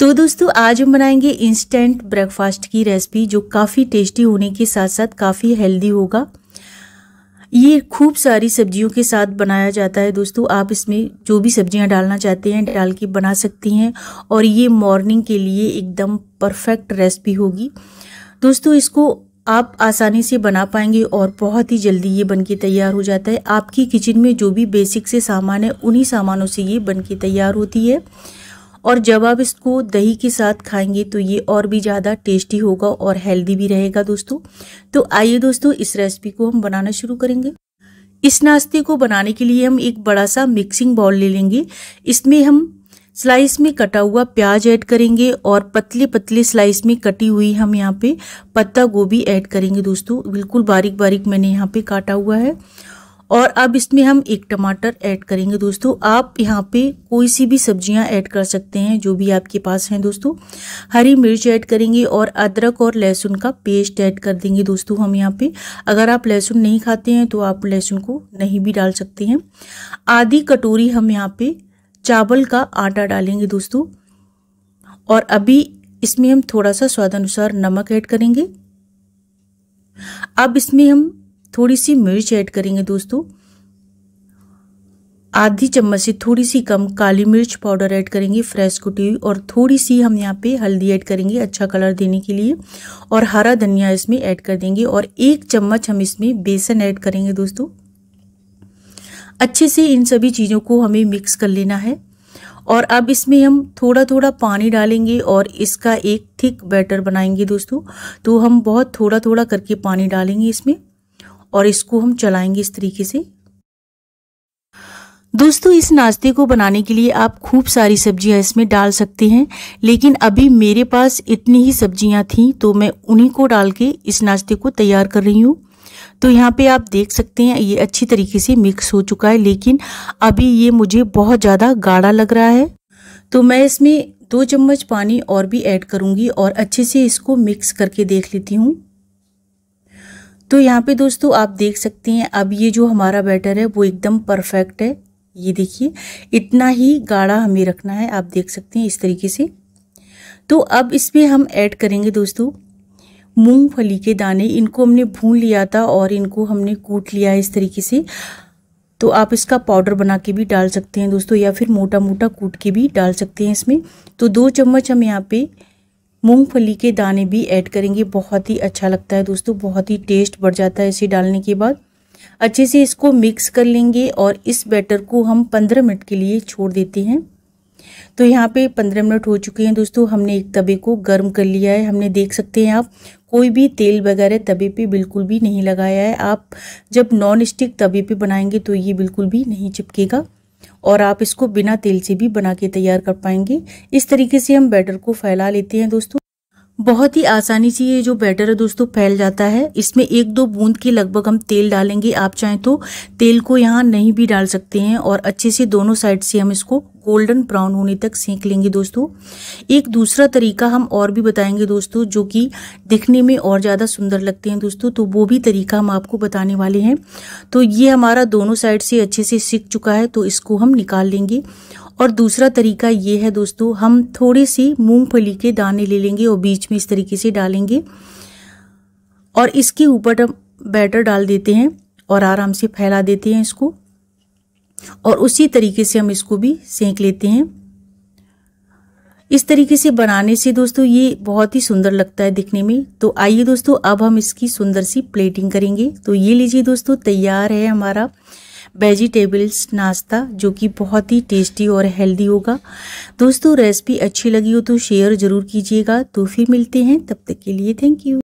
तो दोस्तों आज हम बनाएंगे इंस्टेंट ब्रेकफास्ट की रेसिपी जो काफ़ी टेस्टी होने के साथ साथ काफ़ी हेल्दी होगा ये खूब सारी सब्जियों के साथ बनाया जाता है दोस्तों आप इसमें जो भी सब्जियां डालना चाहते हैं डाल के बना सकती हैं और ये मॉर्निंग के लिए एकदम परफेक्ट रेसिपी होगी दोस्तों इसको आप आसानी से बना पाएंगे और बहुत ही जल्दी ये बनके तैयार हो जाता है आपकी किचन में जो भी बेसिक से सामान है उन्हीं सामानों से ये बनके तैयार होती है और जब आप इसको दही के साथ खाएंगे तो ये और भी ज़्यादा टेस्टी होगा और हेल्दी भी रहेगा दोस्तों तो आइए दोस्तों इस रेसिपी को हम बनाना शुरू करेंगे इस नाश्ते को बनाने के लिए हम एक बड़ा सा मिक्सिंग बाउल ले लेंगे इसमें हम स्लाइस में कटा हुआ प्याज ऐड करेंगे और पतले पतले स्लाइस में कटी हुई हम यहाँ पे पत्ता गोभी ऐड करेंगे दोस्तों बिल्कुल बारीक बारीक मैंने यहाँ पे काटा हुआ है और अब इसमें हम एक टमाटर ऐड करेंगे दोस्तों आप यहाँ पे कोई सी भी सब्जियाँ ऐड कर सकते हैं जो भी आपके पास हैं दोस्तों हरी मिर्च ऐड करेंगे और अदरक और लहसुन का पेस्ट ऐड कर देंगे दोस्तों हम यहाँ पे अगर आप लहसुन नहीं खाते हैं तो आप लहसुन को नहीं भी डाल सकते हैं आधी कटोरी हम यहाँ पर चावल का आटा डालेंगे दोस्तों और अभी इसमें हम थोड़ा सा स्वादानुसार नमक ऐड करेंगे अब इसमें हम थोड़ी सी मिर्च ऐड करेंगे दोस्तों आधी चम्मच से थोड़ी सी कम काली मिर्च पाउडर ऐड करेंगे फ्रेश कुटी हुई और थोड़ी सी हम यहाँ पे हल्दी ऐड करेंगे अच्छा कलर देने के लिए और हरा धनिया इसमें ऐड कर देंगे और एक चम्मच हम इसमें बेसन ऐड करेंगे दोस्तों अच्छे से इन सभी चीज़ों को हमें मिक्स कर लेना है और अब इसमें हम थोड़ा थोड़ा पानी डालेंगे और इसका एक थिक बैटर बनाएंगे दोस्तों तो हम बहुत थोड़ा थोड़ा करके पानी डालेंगे इसमें और इसको हम चलाएंगे इस तरीके से दोस्तों इस नाश्ते को बनाने के लिए आप खूब सारी सब्जियां इसमें डाल सकते हैं लेकिन अभी मेरे पास इतनी ही सब्जियां थीं तो मैं उन्हीं को डाल के इस नाश्ते को तैयार कर रही हूँ तो यहाँ पे आप देख सकते हैं ये अच्छी तरीके से मिक्स हो चुका है लेकिन अभी ये मुझे बहुत ज़्यादा गाढ़ा लग रहा है तो मैं इसमें दो चम्मच पानी और भी ऐड करूँगी और अच्छे से इसको मिक्स करके देख लेती हूँ तो यहाँ पे दोस्तों आप देख सकते हैं अब ये जो हमारा बैटर है वो एकदम परफेक्ट है ये देखिए इतना ही गाढ़ा हमें रखना है आप देख सकते हैं इस तरीके से तो अब इस पर हम ऐड करेंगे दोस्तों मूंगफली के दाने इनको हमने भून लिया था और इनको हमने कूट लिया है इस तरीके से तो आप इसका पाउडर बना के भी डाल सकते हैं दोस्तों या फिर मोटा मोटा कूट के भी डाल सकते हैं इसमें तो दो चम्मच हम यहाँ पर मूंगफली के दाने भी ऐड करेंगे बहुत ही अच्छा लगता है दोस्तों बहुत ही टेस्ट बढ़ जाता है इसे डालने के बाद अच्छे से इसको मिक्स कर लेंगे और इस बैटर को हम पंद्रह मिनट के लिए छोड़ देते हैं तो यहाँ पे पंद्रह मिनट हो चुके हैं दोस्तों हमने एक तवे को गर्म कर लिया है हमने देख सकते हैं आप कोई भी तेल वगैरह तवे पे बिल्कुल भी नहीं लगाया है आप जब नॉन स्टिक तवे पर बनाएंगे तो ये बिल्कुल भी नहीं चिपकेगा और आप इसको बिना तेल से भी बना के तैयार कर पाएंगे इस तरीके से हम बैटर को फैला लेते हैं दोस्तों बहुत ही आसानी से ये जो बैटर है दोस्तों फैल जाता है इसमें एक दो बूंद के लगभग हम तेल डालेंगे आप चाहें तो तेल को यहाँ नहीं भी डाल सकते हैं और अच्छे से दोनों साइड से हम इसको गोल्डन ब्राउन होने तक सेंक लेंगे दोस्तों एक दूसरा तरीका हम और भी बताएंगे दोस्तों जो कि दिखने में और ज़्यादा सुंदर लगते हैं दोस्तों तो वो भी तरीका हम आपको बताने वाले हैं तो ये हमारा दोनों साइड से अच्छे से सीख चुका है तो इसको हम निकाल लेंगे और दूसरा तरीका ये है दोस्तों हम थोड़े से मूँगफली के दाने ले लेंगे और बीच में इस तरीके से डालेंगे और इसके ऊपर बैटर डाल देते हैं और आराम से फैला देते हैं इसको और उसी तरीके से हम इसको भी सेंक लेते हैं इस तरीके से बनाने से दोस्तों ये बहुत ही सुंदर लगता है दिखने में तो आइए दोस्तों अब हम इसकी सुंदर सी प्लेटिंग करेंगे तो ये लीजिए दोस्तों तैयार है हमारा वेजिटेबल्स नाश्ता जो कि बहुत ही टेस्टी और हेल्दी होगा दोस्तों रेसिपी अच्छी लगी हो तो शेयर ज़रूर कीजिएगा तो फिर मिलते हैं तब तक के लिए थैंक यू